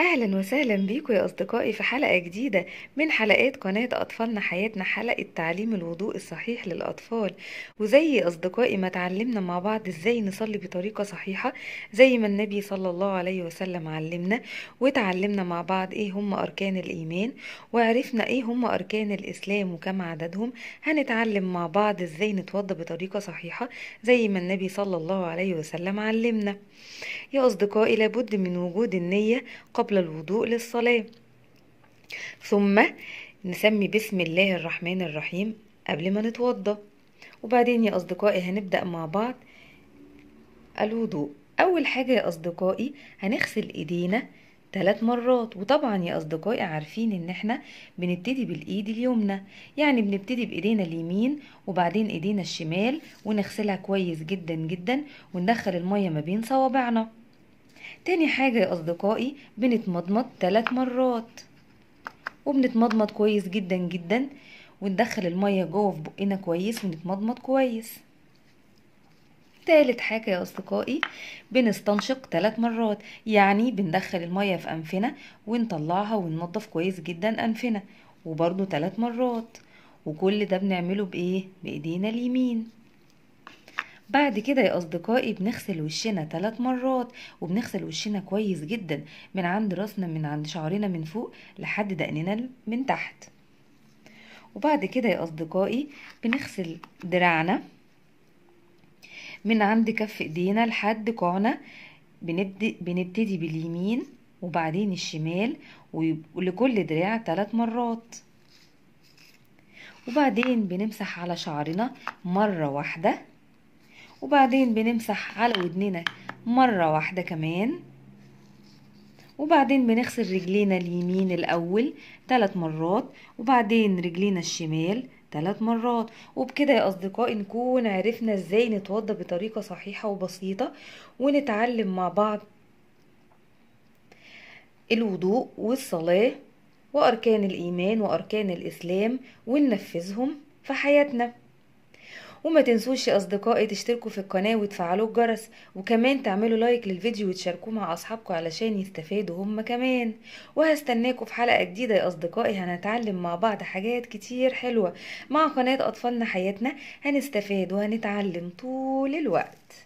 اهلا وسهلا بيكم يا اصدقائي في حلقه جديده من حلقات قناه اطفالنا حياتنا حلقه تعليم الوضوء الصحيح للاطفال وزي اصدقائي ما تعلمنا مع بعض ازاي نصلي بطريقه صحيحه زي ما النبي صلى الله عليه وسلم علمنا وتعلمنا مع بعض ايه هم اركان الايمان وعرفنا ايه هم اركان الاسلام وكم عددهم هنتعلم مع بعض ازاي نتوضا بطريقه صحيحه زي ما النبي صلى الله عليه وسلم علمنا يا اصدقائي لابد من وجود النيه قبل الوضوء للصلاة ثم نسمي بسم الله الرحمن الرحيم قبل ما نتوضى وبعدين يا أصدقائي هنبدأ مع بعض الوضوء أول حاجة يا أصدقائي هنغسل إيدينا ثلاث مرات وطبعا يا أصدقائي عارفين إن احنا بنبتدي بالإيد اليمنى يعني بنبتدي بإيدينا اليمين وبعدين إيدينا الشمال ونغسلها كويس جدا جدا وندخل المية ما بين صوابعنا تاني حاجة يا أصدقائي بنتمضمض ثلاث مرات وبنتمضمض كويس جدا جدا وندخل المية جوه في بقنا كويس ونتمضمض كويس تالت حاجة يا أصدقائي بنستنشق ثلاث مرات يعني بندخل المية في أنفنا ونطلعها وننضف كويس جدا أنفنا وبرضو ثلاث مرات وكل ده بنعمله بإيه؟ بإيدينا اليمين بعد كده يا أصدقائي بنغسل وشنا ثلاث مرات وبنغسل وشنا كويس جدا من عند راسنا من عند شعرنا من فوق لحد دقننا من تحت وبعد كده يا أصدقائي بنغسل دراعنا من عند كف ايدينا لحد كوعنا بنبتدي باليمين وبعدين الشمال ولكل دراع ثلاث مرات وبعدين بنمسح على شعرنا مرة واحدة وبعدين بنمسح على ودننا مرة واحدة كمان وبعدين بنغسل رجلينا اليمين الأول ثلاث مرات وبعدين رجلينا الشمال ثلاث مرات وبكده يا أصدقائي نكون عرفنا إزاي نتوضى بطريقة صحيحة وبسيطة ونتعلم مع بعض الوضوء والصلاة وأركان الإيمان وأركان الإسلام وننفذهم في حياتنا وما تنسوش يا اصدقائي تشتركوا في القناه وتفعلوا الجرس وكمان تعملوا لايك للفيديو وتشاركوه مع اصحابكم علشان يستفادوا هم كمان وهستناكم في حلقه جديده يا اصدقائي هنتعلم مع بعض حاجات كتير حلوه مع قناه اطفالنا حياتنا هنستفاد وهنتعلم طول الوقت